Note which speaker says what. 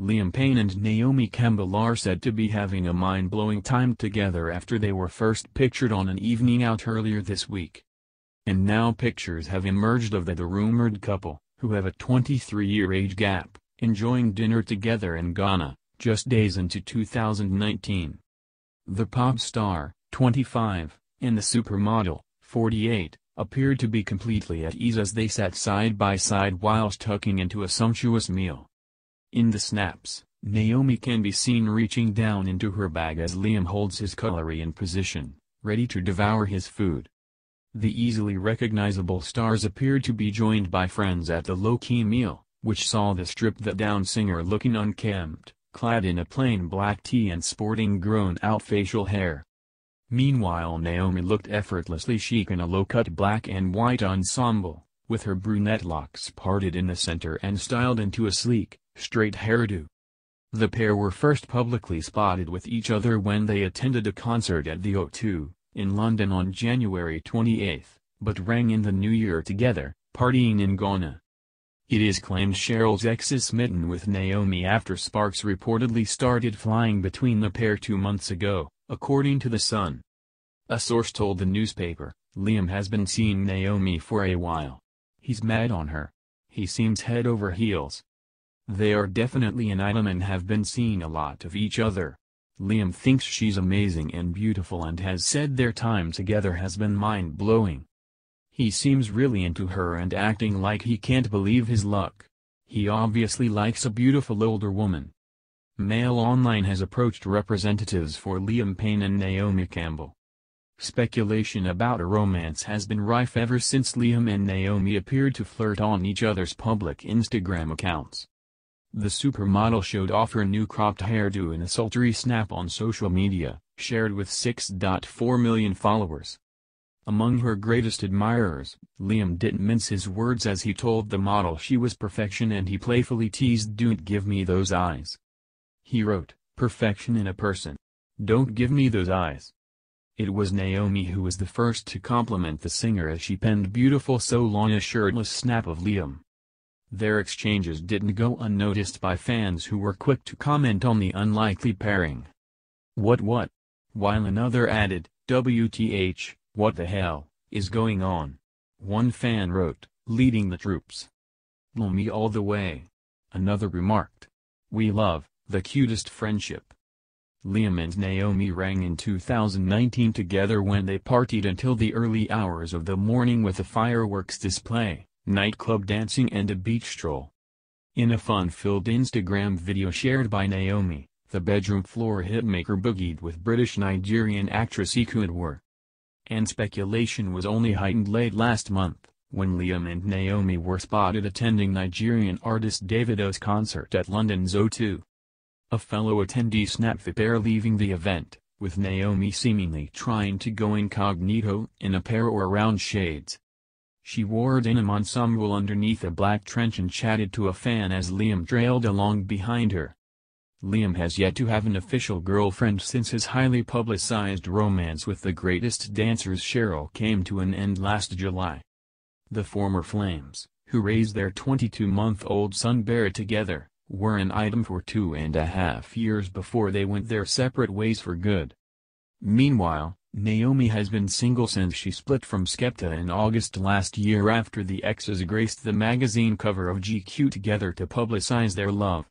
Speaker 1: Liam Payne and Naomi Campbell are said to be having a mind-blowing time together after they were first pictured on an evening out earlier this week. And now pictures have emerged of the, the rumored couple, who have a 23-year age gap, enjoying dinner together in Ghana, just days into 2019. The pop star, 25, and the supermodel, 48, appeared to be completely at ease as they sat side by side whilst tucking into a sumptuous meal. In the snaps, Naomi can be seen reaching down into her bag as Liam holds his cutlery in position, ready to devour his food. The easily recognizable stars appeared to be joined by friends at the low-key meal, which saw the stripped down singer looking unkempt, clad in a plain black tee and sporting grown-out facial hair. Meanwhile Naomi looked effortlessly chic in a low-cut black and white ensemble, with her brunette locks parted in the center and styled into a sleek, straight hairdo. The pair were first publicly spotted with each other when they attended a concert at the O2, in London on January 28, but rang in the new year together, partying in Ghana. It is claimed Cheryl's ex is smitten with Naomi after sparks reportedly started flying between the pair two months ago, according to The Sun. A source told the newspaper, Liam has been seeing Naomi for a while. He's mad on her. He seems head over heels. They are definitely an item and have been seeing a lot of each other. Liam thinks she's amazing and beautiful and has said their time together has been mind-blowing. He seems really into her and acting like he can't believe his luck. He obviously likes a beautiful older woman. Mail Online has approached representatives for Liam Payne and Naomi Campbell. Speculation about a romance has been rife ever since Liam and Naomi appeared to flirt on each other's public Instagram accounts. The supermodel showed off her new cropped hairdo in a sultry snap on social media, shared with 6.4 million followers. Among her greatest admirers, Liam didn't mince his words as he told the model she was perfection and he playfully teased Don't give me those eyes. He wrote, perfection in a person. Don't give me those eyes. It was Naomi who was the first to compliment the singer as she penned beautiful so long a shirtless snap of Liam. Their exchanges didn't go unnoticed by fans who were quick to comment on the unlikely pairing. What what? While another added, WTH, what the hell, is going on? One fan wrote, leading the troops. Blow all the way. Another remarked. We love, the cutest friendship. Liam and Naomi rang in 2019 together when they partied until the early hours of the morning with a fireworks display nightclub dancing and a beach stroll. In a fun-filled Instagram video shared by Naomi, the bedroom floor hitmaker boogied with British-Nigerian actress Iku And speculation was only heightened late last month, when Liam and Naomi were spotted attending Nigerian artist Davido's concert at London's O2. A fellow attendee snapped the pair leaving the event, with Naomi seemingly trying to go incognito in a pair or round shades. She wore denim ensemble underneath a black trench and chatted to a fan as Liam trailed along behind her. Liam has yet to have an official girlfriend since his highly publicized romance with the greatest dancers Cheryl came to an end last July. The former Flames, who raised their 22-month-old son Barrett together, were an item for two and a half years before they went their separate ways for good. Meanwhile, Naomi has been single since she split from Skepta in August last year after the exes graced the magazine cover of GQ together to publicize their love.